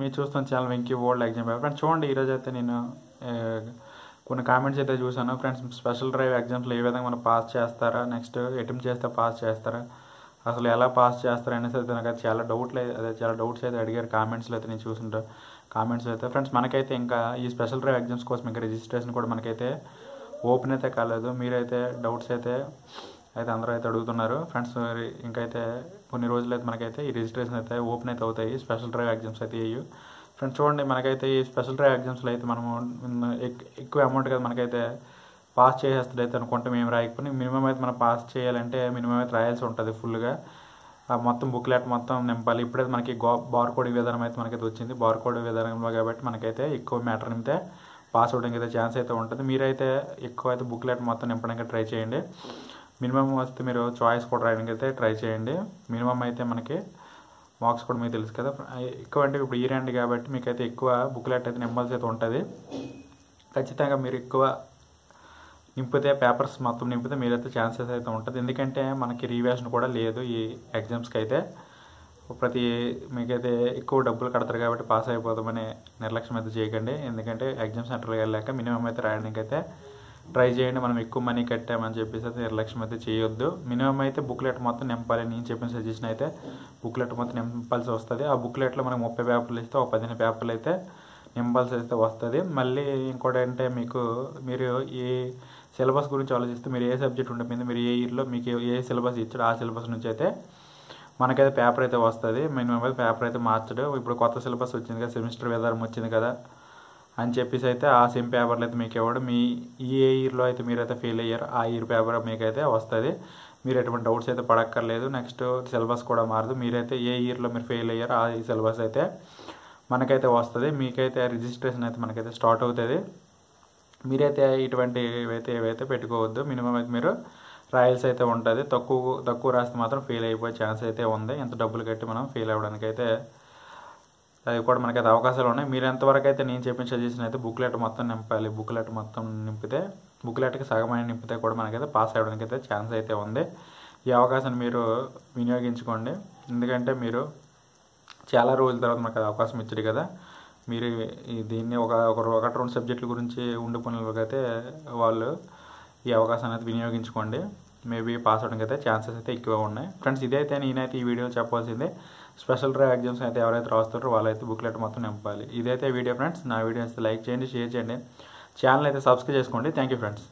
మీరు చూస్తున్న channel Venky world exam friends చూడండి ఈరోజు అయితే నేను కొన్ని కామెంట్స్ అయితే చూశాను ఫ్రెండ్స్ స్పెషల్ డ్రైవ్ ఎగ్జామ్స్లో ఏ విధంగా మనం పాస్ చేస్తారా నెక్స్ట్ అటెంప్ట్ చేస్తే పాస్ చేస్తారా అసలు ఎలా పాస్ చేస్తారా అనేసి అయితే నాకు చాలా డౌట్లు అదే చాలా డౌట్స్ అయితే అడిగారు కామెంట్స్లో అయితే నేను చూసుంటా కామెంట్స్ అయితే ఫ్రెండ్స్ మనకైతే ఇంకా ఈ స్పెషల్ డ్రైవ్ ఎగ్జామ్స్ కోసం ఇంకా రిజిస్ట్రేషన్ కూడా మనకైతే ఓపెన్ అయితే కాలేదు మీరైతే డౌట్స్ అయితే అయితే అందరూ అయితే అడుగుతున్నారు ఫ్రెండ్స్ ఇంకైతే కొన్ని రోజులు అయితే మనకైతే ఈ రిజిస్ట్రేషన్ అయితే ఓపెన్ అయితే అవుతాయి స్పెషల్ డ్రైవ్ ఎగ్జామ్స్ అయితే అయ్యి ఫ్రెండ్స్ చూడండి మనకైతే ఈ స్పెషల్ డ్రైవ్ ఎగ్జామ్స్లో అయితే మనం ఎక్కువ అమౌంట్ కదా మనకైతే పాస్ చేసేస్తాడు అయితే అనుకుంటే మేము రాయకపోయి మినిమం అయితే మనం పాస్ చేయాలంటే మినిమం అయితే రాయాల్సి ఉంటుంది ఫుల్గా మొత్తం బుక్లెట్ మొత్తం నింపాలి ఇప్పుడైతే మనకి గో బార్కోడ్ విధానం అయితే మనకైతే వచ్చింది బార్కోడ్ విధానంలో కాబట్టి మనకైతే ఎక్కువ మ్యాటర్ నింపితే పాస్ అవడానికి అయితే ఛాన్స్ అయితే ఉంటుంది మీరైతే ఎక్కువ అయితే బుక్లెట్ మొత్తం నింపడానికి ట్రై చేయండి మినిమం వస్తే మీరు చాయిస్ కూడా డ్రైవింగ్ అయితే ట్రై చేయండి మినిమం అయితే మనకి మార్క్స్ కూడా మీకు తెలుసు కదా ఎక్కువ అంటే ఇప్పుడు ఈ రండి కాబట్టి మీకైతే ఎక్కువ బుక్లెట్ అయితే నింపాల్సి అయితే ఉంటుంది ఖచ్చితంగా మీరు ఎక్కువ నింపితే పేపర్స్ మొత్తం నింపితే మీరైతే ఛాన్సెస్ అయితే ఉంటుంది ఎందుకంటే మనకి రివేషన్ కూడా లేదు ఈ ఎగ్జామ్స్కి అయితే ప్రతి మీకైతే ఎక్కువ డబ్బులు కడతారు కాబట్టి పాస్ అయిపోదామని నిర్లక్ష్యం అయితే చేయకండి ఎందుకంటే ఎగ్జామ్ సెంటర్కి వెళ్ళాక మినిమం అయితే రాయడానికి అయితే ట్రై చేయండి మనం ఎక్కువ మనీ కట్టామని చెప్పేసి అయితే నిర్లక్ష్యం అయితే చేయొద్దు మినిమం అయితే బుక్లెట్ మొత్తం నింపాలి నేను చెప్పిన సజెషన్ అయితే బుక్లెట్ మొత్తం నింపాల్సి వస్తుంది ఆ బుక్లెట్లో మనకు ముప్పై పేపర్లు ఇస్తే ఒక పదిహేను పేపర్లు అయితే నింపాల్సి అయితే వస్తుంది మళ్ళీ ఇంకోటి అంటే మీకు మీరు ఏ సిలబస్ గురించి ఆలోచిస్తే మీరు ఏ సబ్జెక్ట్ ఉండిపోయింది మీరు ఏ ఇయర్లో మీకు ఏ సిలబస్ ఇచ్చాడు ఆ సిలబస్ నుంచి అయితే మనకైతే పేపర్ అయితే వస్తుంది మినిమం అయితే పేపర్ అయితే మార్చడు ఇప్పుడు కొత్త సిలబస్ వచ్చింది కదా సెమిస్టర్ విధానం వచ్చింది కదా అని చెప్పేసి అయితే ఆ సిమ్ పేపర్లు అయితే మీకు ఇవ్వడం మీ ఏ ఇయర్లో అయితే మీరైతే ఫెయిల్ అయ్యారు ఆ ఇయర్ పేపర్ మీకైతే వస్తుంది మీరు ఎటువంటి డౌట్స్ అయితే పడక్కర్లేదు నెక్స్ట్ సిలబస్ కూడా మారదు మీరైతే ఏ ఇయర్లో మీరు ఫెయిల్ అయ్యారు ఆ సిలబస్ అయితే మనకైతే వస్తుంది మీకైతే రిజిస్ట్రేషన్ అయితే మనకైతే స్టార్ట్ అవుతుంది మీరైతే ఇటువంటి ఏవైతే ఏవైతే పెట్టుకోవద్దు మినిమం అయితే మీరు రాయల్స్ అయితే ఉంటుంది తక్కువ తక్కువ రాస్తే మాత్రం ఫెయిల్ అయిపోయే ఛాన్స్ అయితే ఉంది ఎంత డబ్బులు కట్టి మనం ఫెయిల్ అవ్వడానికి అయితే అవి కూడా మనకైతే అవకాశాలు ఉన్నాయి మీరు ఎంతవరకు అయితే నేను చెప్పిన సజెషన్ అయితే బుక్లెట్ మొత్తం నింపాలి బుక్లెట్ మొత్తం నింపితే బుక్లెట్కి సగమైన నింపితే కూడా మనకైతే పాస్ అవ్వడానికి అయితే ఛాన్స్ అయితే ఉంది ఈ అవకాశాన్ని మీరు వినియోగించుకోండి ఎందుకంటే మీరు చాలా రోజుల తర్వాత మనకు అవకాశం ఇచ్చారు కదా మీరు దీన్ని ఒక ఒకటి రెండు సబ్జెక్టుల గురించి ఉండిపోయిన వాళ్ళకైతే వాళ్ళు ఈ అవకాశాన్ని అయితే వినియోగించుకోండి మేబీ పాస్ అవడానికి అయితే ఛాన్సెస్ అయితే ఎక్కువ ఉన్నాయి ఫ్రెండ్స్ ఇదైతే నేనైతే ఈ వీడియో చెప్పాల్సిందే స్పెషల్ డ్రైవ్ ఎగ్జామ్స్ అయితే ఎవరైతే రాస్తారో వాళ్ళైతే బుక్లెట్ మొత్తం నింపాలి ఇదైతే వీడియో ఫ్రెండ్స్ నా అయితే లైక్ చేయండి షేర్ చేయండి ఛానల్ అయితే సబ్స్క్రైబ్ చేసుకోండి థ్యాంక్ ఫ్రెండ్స్